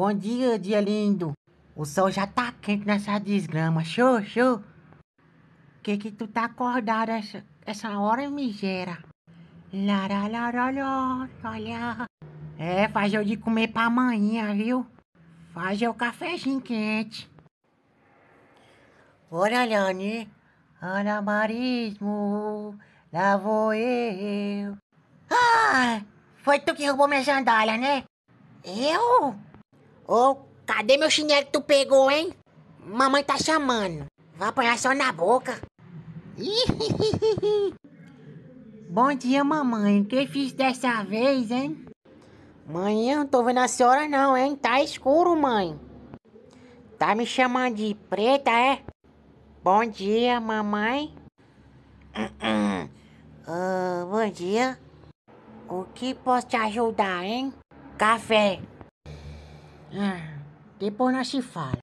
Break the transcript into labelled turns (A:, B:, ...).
A: Bom dia, dia lindo. O sol já tá quente nessa desgrama. Show, show. Que que tu tá acordado essa, essa hora, migera? Larararoló, olha. É, faz eu de comer pra amanhã, viu? Faz o cafezinho quente. Olha, Leone. Anamarismo, lá vou eu. Ah, foi tu que roubou minha sandália, né? Eu? Ô, oh, cadê meu chinelo que tu pegou, hein? Mamãe tá chamando. Vai apanhar só na boca. Bom dia, mamãe. O que fiz dessa vez, hein? Mãe, eu não tô vendo a senhora não, hein? Tá escuro, mãe. Tá me chamando de preta, é? Bom dia, mamãe.
B: Uh -uh.
A: Uh, bom dia. O que posso te ajudar, hein? Café. É, depois nós se fala.